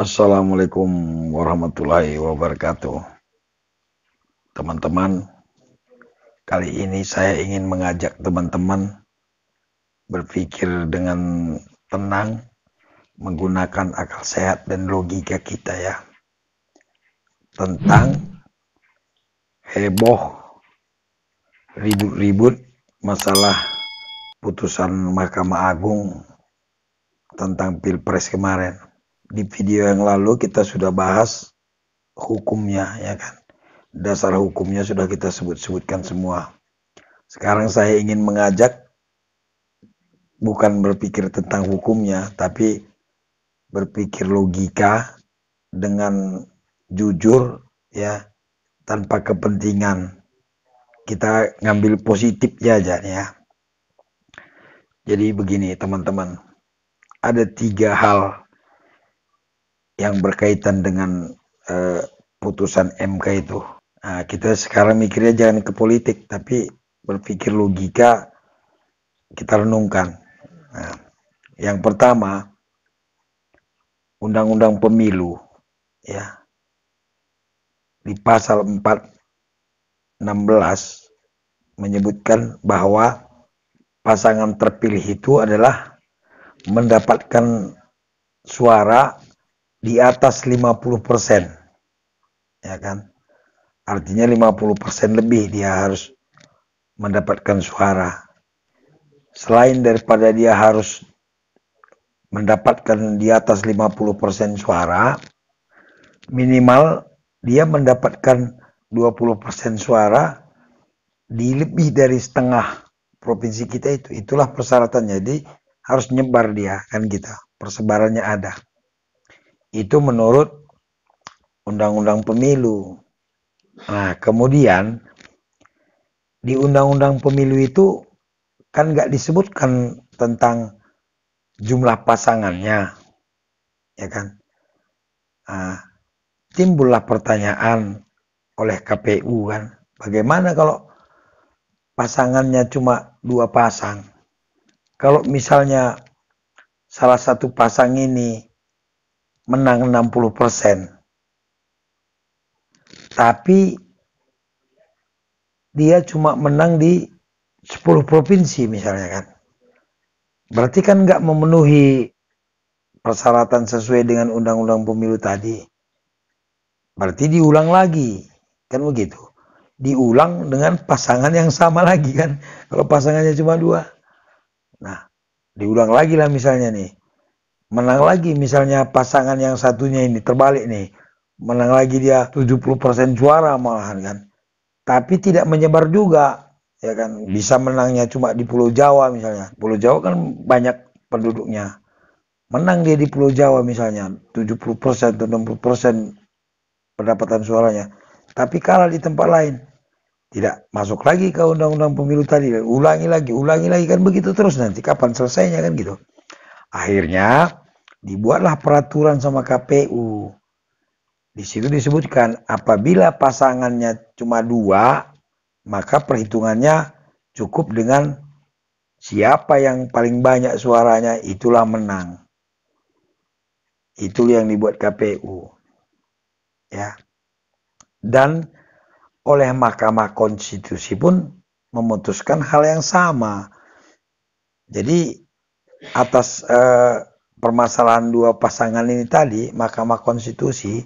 Assalamualaikum warahmatullahi wabarakatuh. Teman-teman, kali ini saya ingin mengajak teman-teman berpikir dengan tenang menggunakan akal sehat dan logika kita ya. Tentang heboh ribut-ribut masalah putusan Mahkamah Agung tentang Pilpres kemarin di video yang lalu kita sudah bahas hukumnya ya kan dasar hukumnya sudah kita sebut-sebutkan semua sekarang saya ingin mengajak bukan berpikir tentang hukumnya tapi berpikir logika dengan jujur ya tanpa kepentingan kita ngambil positif aja ya jadi begini teman-teman ada tiga hal yang berkaitan dengan uh, putusan MK itu. Nah, kita sekarang mikirnya jangan ke politik, tapi berpikir logika kita renungkan. Nah, yang pertama, Undang-Undang Pemilu, ya, di pasal 416 menyebutkan bahwa pasangan terpilih itu adalah mendapatkan suara di atas 50%. Ya kan? Artinya 50% lebih dia harus mendapatkan suara. Selain daripada dia harus mendapatkan di atas 50% suara, minimal dia mendapatkan 20% suara di lebih dari setengah provinsi kita itu. Itulah persyaratannya. Jadi harus nyebar dia kan kita. Gitu. Persebarannya ada itu menurut undang-undang pemilu. Nah, kemudian di undang-undang pemilu itu kan nggak disebutkan tentang jumlah pasangannya, ya kan? Nah, timbullah pertanyaan oleh KPU kan, bagaimana kalau pasangannya cuma dua pasang? Kalau misalnya salah satu pasang ini menang 60%. Tapi dia cuma menang di 10 provinsi misalnya kan. Berarti kan nggak memenuhi persyaratan sesuai dengan undang-undang pemilu tadi. Berarti diulang lagi. Kan begitu. Diulang dengan pasangan yang sama lagi kan. Kalau pasangannya cuma dua. Nah, diulang lagi lah misalnya nih menang lagi misalnya pasangan yang satunya ini terbalik nih menang lagi dia 70% juara malahan kan tapi tidak menyebar juga ya kan hmm. bisa menangnya cuma di Pulau Jawa misalnya Pulau Jawa kan banyak penduduknya menang dia di Pulau Jawa misalnya 70% atau 60% pendapatan suaranya tapi kalah di tempat lain tidak masuk lagi ke undang-undang pemilu tadi ulangi lagi ulangi lagi kan begitu terus nanti kapan selesainya kan gitu akhirnya dibuatlah peraturan sama KPU. Di situ disebutkan apabila pasangannya cuma dua, maka perhitungannya cukup dengan siapa yang paling banyak suaranya itulah menang. Itu yang dibuat KPU. Ya. Dan oleh Mahkamah Konstitusi pun memutuskan hal yang sama. Jadi atas eh, permasalahan dua pasangan ini tadi, Mahkamah Konstitusi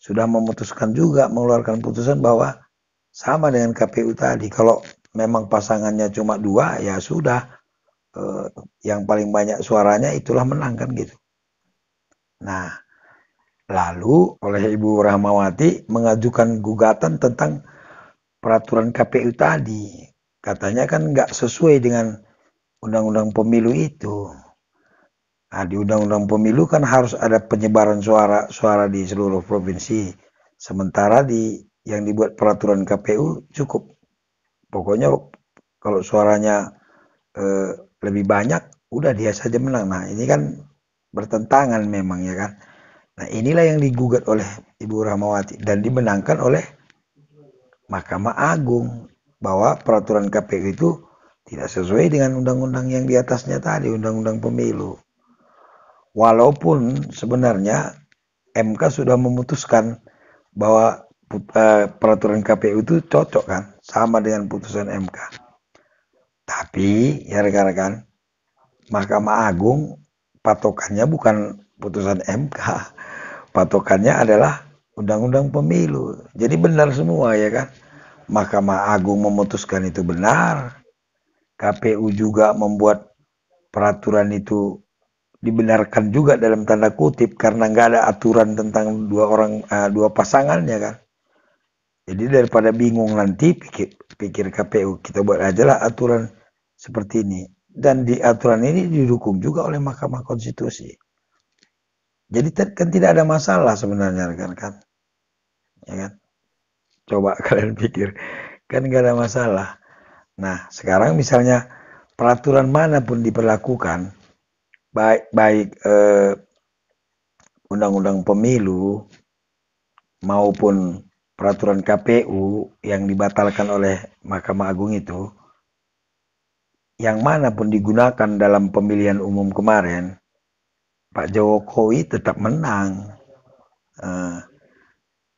sudah memutuskan juga mengeluarkan putusan bahwa sama dengan KPU tadi. Kalau memang pasangannya cuma dua, ya sudah. Eh, yang paling banyak suaranya itulah menang kan gitu. Nah, lalu oleh Ibu Rahmawati mengajukan gugatan tentang peraturan KPU tadi. Katanya kan nggak sesuai dengan undang-undang pemilu itu. Nah, di undang-undang pemilu kan harus ada penyebaran suara suara di seluruh provinsi. Sementara di yang dibuat peraturan KPU cukup. Pokoknya kalau suaranya e, lebih banyak, udah dia saja menang. Nah, ini kan bertentangan memang ya kan. Nah, inilah yang digugat oleh Ibu Rahmawati dan dimenangkan oleh Mahkamah Agung bahwa peraturan KPU itu tidak sesuai dengan undang-undang yang di diatasnya tadi, undang-undang pemilu walaupun sebenarnya MK sudah memutuskan bahwa eh, peraturan KPU itu cocok kan sama dengan putusan MK tapi ya rekan-rekan Mahkamah Agung patokannya bukan putusan MK patokannya adalah undang-undang pemilu jadi benar semua ya kan Mahkamah Agung memutuskan itu benar KPU juga membuat peraturan itu dibenarkan juga dalam tanda kutip karena nggak ada aturan tentang dua orang uh, dua pasangannya kan jadi daripada bingung nanti pikir pikir KPU kita buat aja lah aturan seperti ini dan di aturan ini didukung juga oleh Mahkamah Konstitusi jadi kan tidak ada masalah sebenarnya kan kan ya kan coba kalian pikir kan nggak ada masalah nah sekarang misalnya peraturan manapun diperlakukan baik baik eh, undang-undang pemilu maupun peraturan KPU yang dibatalkan oleh Mahkamah Agung itu yang mana pun digunakan dalam pemilihan umum kemarin Pak Jokowi tetap menang eh,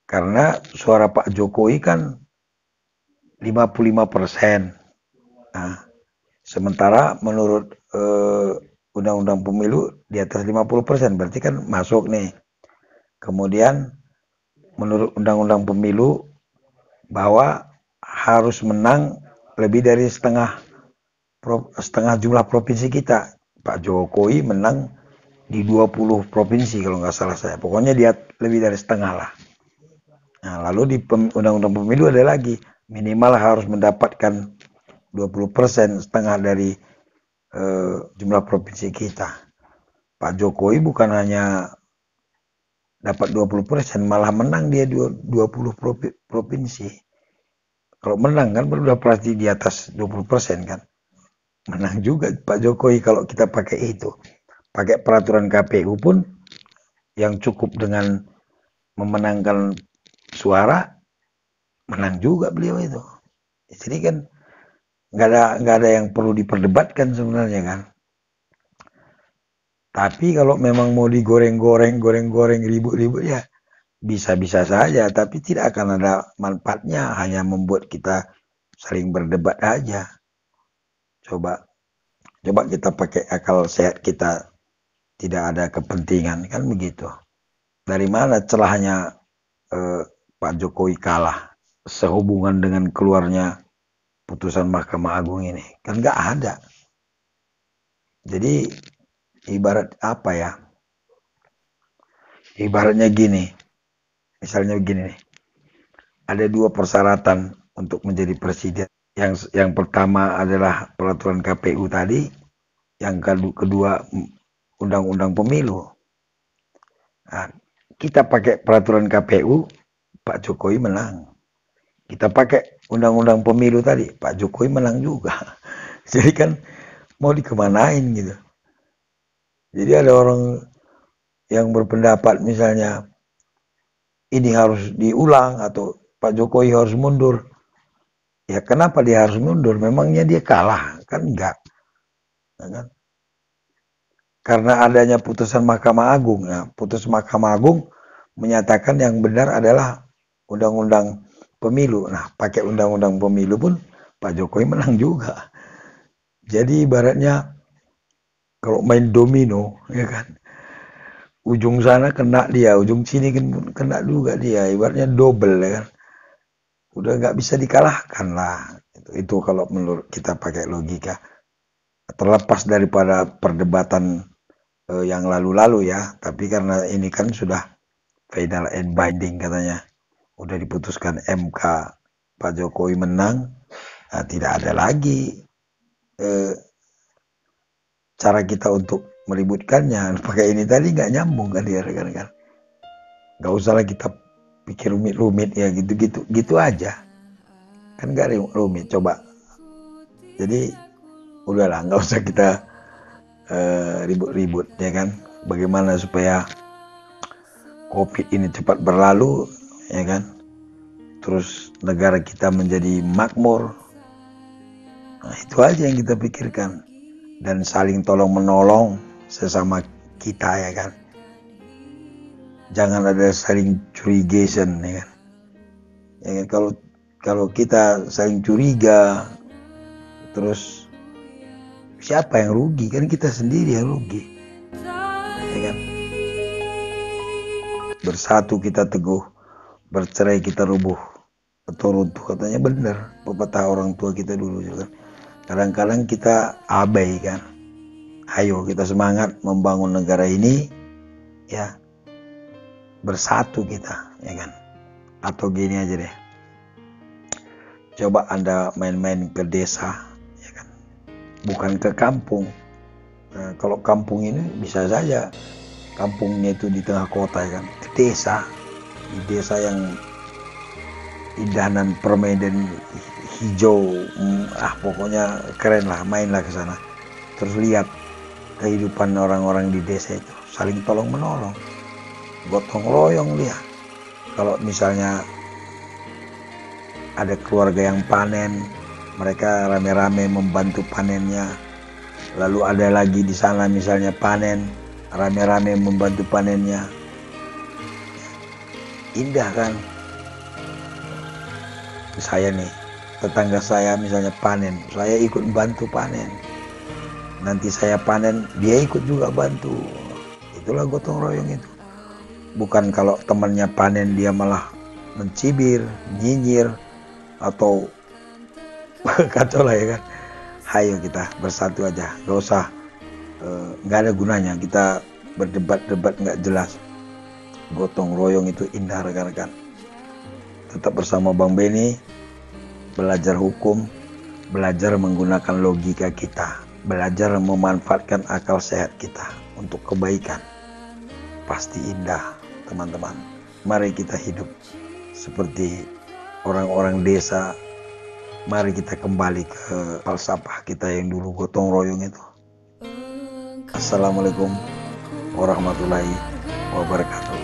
karena suara Pak Jokowi kan 55 persen nah, sementara menurut eh, undang-undang pemilu di atas 50% persen, berarti kan masuk nih. Kemudian menurut undang-undang pemilu bahwa harus menang lebih dari setengah setengah jumlah provinsi kita. Pak Jokowi menang di 20 provinsi kalau nggak salah saya. Pokoknya dia lebih dari setengah lah. Nah, lalu di undang-undang pemilu ada lagi minimal harus mendapatkan 20% persen setengah dari Eh, jumlah provinsi kita. Pak Jokowi bukan hanya dapat 20 persen, malah menang dia 20 provinsi. Kalau menang kan berapa pasti di atas 20 persen kan. Menang juga Pak Jokowi kalau kita pakai itu. Pakai peraturan KPU pun yang cukup dengan memenangkan suara, menang juga beliau itu. Jadi kan nggak ada nggak ada yang perlu diperdebatkan sebenarnya kan tapi kalau memang mau digoreng-goreng goreng-goreng ribut-ribut ya bisa-bisa saja tapi tidak akan ada manfaatnya hanya membuat kita sering berdebat aja coba coba kita pakai akal sehat kita tidak ada kepentingan kan begitu dari mana celahnya eh, Pak Jokowi kalah sehubungan dengan keluarnya putusan Mahkamah Agung ini kan nggak ada jadi ibarat apa ya ibaratnya gini misalnya begini nih ada dua persyaratan untuk menjadi presiden yang yang pertama adalah peraturan KPU tadi yang kedua undang-undang pemilu nah, kita pakai peraturan KPU Pak Jokowi menang kita pakai undang-undang pemilu tadi Pak Jokowi menang juga jadi kan mau dikemanain gitu jadi ada orang yang berpendapat misalnya ini harus diulang atau Pak Jokowi harus mundur ya kenapa dia harus mundur memangnya dia kalah kan enggak kan? karena adanya putusan Mahkamah Agung nah, putus Mahkamah Agung menyatakan yang benar adalah undang-undang pemilu. Nah, pakai undang-undang pemilu pun Pak Jokowi menang juga. Jadi ibaratnya kalau main domino, ya kan, ujung sana kena dia, ujung sini kan kena juga dia. Ibaratnya double, ya kan. Udah nggak bisa dikalahkan lah. Itu, itu kalau menurut kita pakai logika. Terlepas daripada perdebatan eh, yang lalu-lalu ya, tapi karena ini kan sudah final and binding katanya udah diputuskan MK Pak Jokowi menang, nah, tidak ada lagi eh, cara kita untuk meributkannya. Pakai ini tadi nggak nyambung kan ya rekan-rekan. Nggak usahlah kita pikir rumit-rumit ya gitu-gitu, gitu aja. Kan nggak rumit, coba. Jadi udahlah, nggak usah kita eh, ribut-ribut uh, ya kan. Bagaimana supaya COVID ini cepat berlalu ya kan terus negara kita menjadi makmur nah, itu aja yang kita pikirkan dan saling tolong menolong sesama kita ya kan jangan ada saling curigation ya kan ya kan? kalau kalau kita saling curiga terus siapa yang rugi kan kita sendiri yang rugi ya kan bersatu kita teguh bercerai kita rubuh atau runtuh katanya benar pepatah orang tua kita dulu juga kadang-kadang kita abai kan ayo kita semangat membangun negara ini ya bersatu kita ya kan atau gini aja deh coba anda main-main ke desa ya kan bukan ke kampung nah, kalau kampung ini bisa saja kampungnya itu di tengah kota ya kan ke desa di desa yang indah permainan hijau mm, ah pokoknya keren lah mainlah ke sana terus lihat kehidupan orang-orang di desa itu saling tolong menolong gotong royong dia kalau misalnya ada keluarga yang panen mereka rame-rame membantu panennya lalu ada lagi di sana misalnya panen rame-rame membantu panennya indah kan saya nih tetangga saya misalnya panen saya ikut bantu panen nanti saya panen dia ikut juga bantu itulah gotong royong itu bukan kalau temannya panen dia malah mencibir nyinyir atau kacau lah ya kan Hayo kita bersatu aja gak usah eh, nggak e, ada gunanya kita berdebat-debat nggak jelas gotong royong itu indah rekan-rekan. Tetap bersama Bang Beni, belajar hukum, belajar menggunakan logika kita, belajar memanfaatkan akal sehat kita untuk kebaikan. Pasti indah, teman-teman. Mari kita hidup seperti orang-orang desa. Mari kita kembali ke falsafah kita yang dulu gotong royong itu. Assalamualaikum warahmatullahi wabarakatuh.